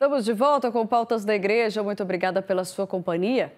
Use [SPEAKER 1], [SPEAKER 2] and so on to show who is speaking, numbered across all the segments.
[SPEAKER 1] Estamos de volta com Pautas da Igreja. Muito obrigada pela sua companhia.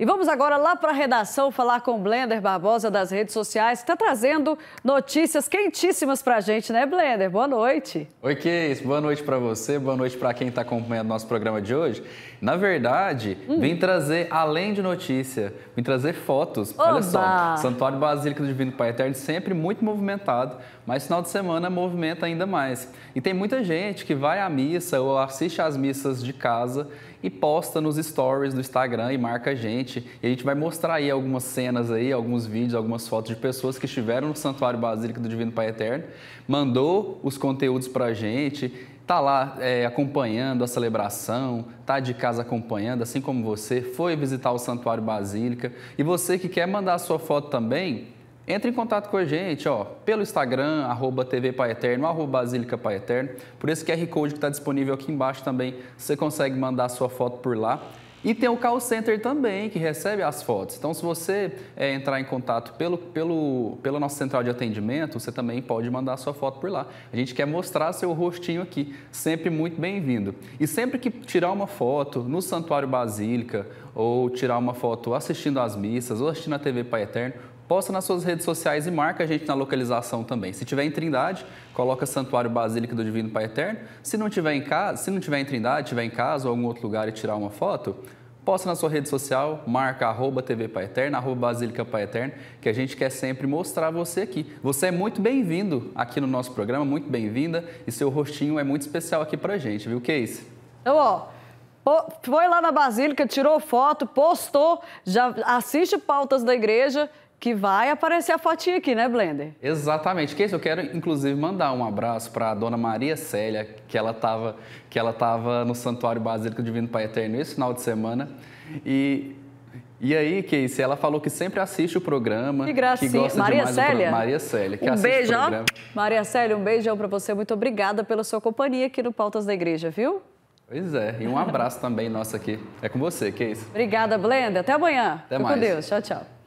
[SPEAKER 1] E vamos agora lá para a redação falar com o Blender Barbosa das redes sociais, que está trazendo notícias quentíssimas para a gente, né, Blender? Boa noite.
[SPEAKER 2] Oi, Keis. Boa noite para você, boa noite para quem está acompanhando nosso programa de hoje. Na verdade, hum. vim trazer, além de notícia, vim trazer fotos. Oba. Olha só, Santuário Basílica do Divino Pai Eterno sempre muito movimentado, mas final de semana movimenta ainda mais. E tem muita gente que vai à missa ou assiste às missas de casa e posta nos stories do Instagram e marca a gente e a gente vai mostrar aí algumas cenas aí, alguns vídeos, algumas fotos de pessoas que estiveram no Santuário Basílica do Divino Pai Eterno, mandou os conteúdos para a gente, tá lá é, acompanhando a celebração, tá de casa acompanhando, assim como você, foi visitar o Santuário Basílica. E você que quer mandar a sua foto também, entre em contato com a gente, ó, pelo Instagram, arroba TV Pai Eterno, arroba Basílica Pai Eterno. Por esse QR Code que está disponível aqui embaixo também, você consegue mandar a sua foto por lá. E tem o call center também, que recebe as fotos. Então, se você é, entrar em contato pelo, pelo, pela nossa central de atendimento, você também pode mandar sua foto por lá. A gente quer mostrar seu rostinho aqui, sempre muito bem-vindo. E sempre que tirar uma foto no Santuário Basílica, ou tirar uma foto assistindo às missas, ou assistindo a TV Pai Eterno, posta nas suas redes sociais e marca a gente na localização também. Se tiver em Trindade, coloca Santuário Basílica do Divino Pai Eterno. Se não tiver em casa, se não tiver em Trindade, tiver em casa ou algum outro lugar e tirar uma foto, posta na sua rede social, marca arroba TV Paeterna, arroba Basílica que a gente quer sempre mostrar você aqui. Você é muito bem-vindo aqui no nosso programa, muito bem-vinda, e seu rostinho é muito especial aqui pra gente, viu, Case?
[SPEAKER 1] É Eu, então, ó, foi lá na Basílica, tirou foto, postou, já assiste pautas da igreja que vai aparecer a fotinha aqui, né, Blender?
[SPEAKER 2] Exatamente. Que eu quero, inclusive, mandar um abraço para a dona Maria Célia, que ela estava que ela tava no Santuário Basílico Divino Pai Eterno esse final de semana. E e aí, Casey, ela falou que sempre assiste o programa. Que gracinha. Que gosta Maria Célia. Maria Célia, que um beijo, o programa.
[SPEAKER 1] Maria Célia, um beijão para você. Muito obrigada pela sua companhia aqui no Pautas da Igreja, viu?
[SPEAKER 2] Pois é. E um abraço também nosso aqui. É com você, Casey.
[SPEAKER 1] Obrigada, Blender. Até amanhã. Até Fico mais. com Deus. Tchau, tchau.